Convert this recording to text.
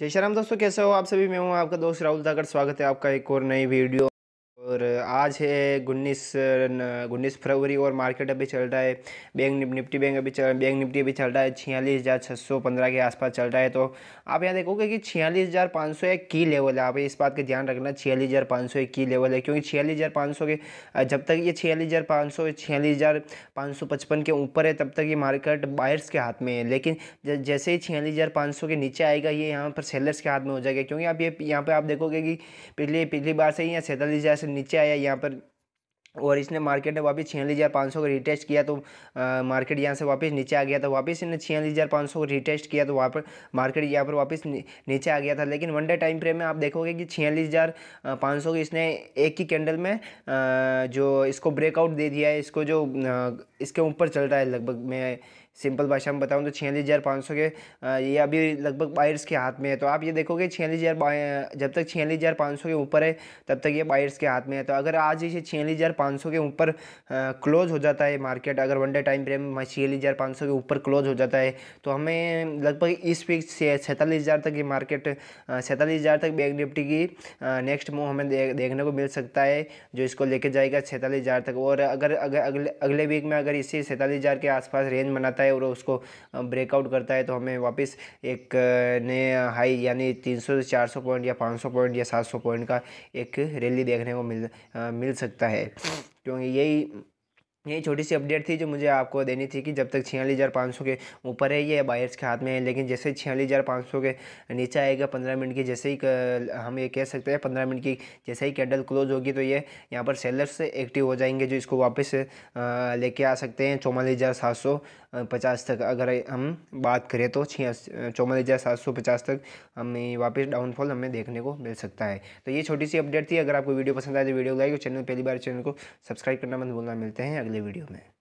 जय राम दोस्तों कैसे हो आप सभी मैं हूँ आपका दोस्त राहुल धाकर स्वागत है आपका एक और नई वीडियो और आज है उन्नीस उन्नीस फरवरी और मार्केट अभी चल रहा है बैंक निफ्टी बैंक अभी चल बैंक निफ्टी अभी चल रहा है छियालीस हज़ार छः सौ पंद्रह के आसपास चल रहा है तो आप यहाँ देखोगे कि छियालीस हज़ार पाँच सौ एक की लेवल है आप इस बात का ध्यान रखना छियालीस हज़ार पाँच सौ एक की लेवल है क्योंकि छियालीस हज़ार पाँच सौ के जब तक ये छियालीस हज़ार पाँच सौ छियालीस हज़ार पाँच सौ पचपन के ऊपर है तब तक ये मार्केट बायर्स के हाथ में है लेकिन जैसे ही छियालीस हज़ार पाँच सौ के नीचे आएगा ये यहाँ पर सेलर्स के हाथ में हो जाएगा क्योंकि आप ये यहाँ पर आप देखोगे कि पिछली पिछली बार से ही यहाँ सैंतालीस हज़ार से नीचे आया यहाँ पर और इसने मार्केट ने वापस छियालीस हज़ार पाँच सौ को रिटेस्ट किया तो आ, मार्केट यहाँ से वापस नीचे आ गया था वापस इसने छियालीस हज़ार पाँच सौ को रिटेस्ट किया तो वहाँ पर मार्केट यहाँ पर वापस नीचे आ गया था लेकिन वन डे टाइम फ्रेम में आप देखोगे कि छियालीस हज़ार पाँच सौ इसने एक ही कैंडल में आ, जो इसको ब्रेकआउट दे दिया है इसको जो आ, इसके ऊपर चल रहा है लगभग मैं सिंपल भाषा में बताऊँ तो छियालीस हज़ार पाँच सौ के ये अभी लगभग बायर्स के हाथ में है तो आप ये देखोगे छियालीस हज़ार जब तक छियालीस हज़ार पाँच सौ के ऊपर है तब तक ये बायर्स के हाथ में है तो अगर आज ये छियालीस हज़ार पाँच सौ के ऊपर क्लोज हो जाता है मार्केट अगर वनडे टाइम फ्रेम में छियालीस हज़ार पाँच सौ के ऊपर क्लोज हो जाता है तो हमें लगभग इस वीक से सैंतालीस हज़ार तक ये मार्केट सैंतालीस हज़ार तक बैंक निफ्टी की नेक्स्ट मूव हमें देखने को मिल सकता है जो इसको लेके जाएगा सैंतालीस हज़ार तक और अगर अगर अगले अगले वीक में अगर इसी सैंतालीस हज़ार के आसपास रेंज बनाता है है और उसको ब्रेकआउट करता है तो हमें वापस एक नए हाई यानी 300 से 400 पॉइंट या 500 पॉइंट या 700 पॉइंट का एक रैली देखने को मिल आ, मिल सकता है क्योंकि यही यही छोटी सी अपडेट थी जो मुझे आपको देनी थी कि जब तक छियालीस हज़ार पाँच सौ के ऊपर है ये बायर्स के हाथ में है लेकिन जैसे छियालीस हज़ार पाँच सौ के नीचे आएगा पंद्रह मिनट की जैसे ही हम ये कह सकते हैं पंद्रह मिनट की जैसे ही कैंडल क्लोज होगी तो ये यहाँ पर सेलर्स एक्टिव हो जाएंगे जो इसको वापस लेके आ सकते हैं चौवालीस हज़ार सात सौ पचास तक अगर हम बात करें तो छिया चौवालीस हज़ार सात सौ पचास तक हमें वापस डाउनफॉल हमें देखने को मिल सकता है तो ये छोटी सी अपडेट थी अगर आपको वीडियो पसंद आए तो वीडियो लाइक और चैनल पहली बार चैनल को सब्सक्राइब करना मत भूलना मिलते हैं अगले अगले वीडियो में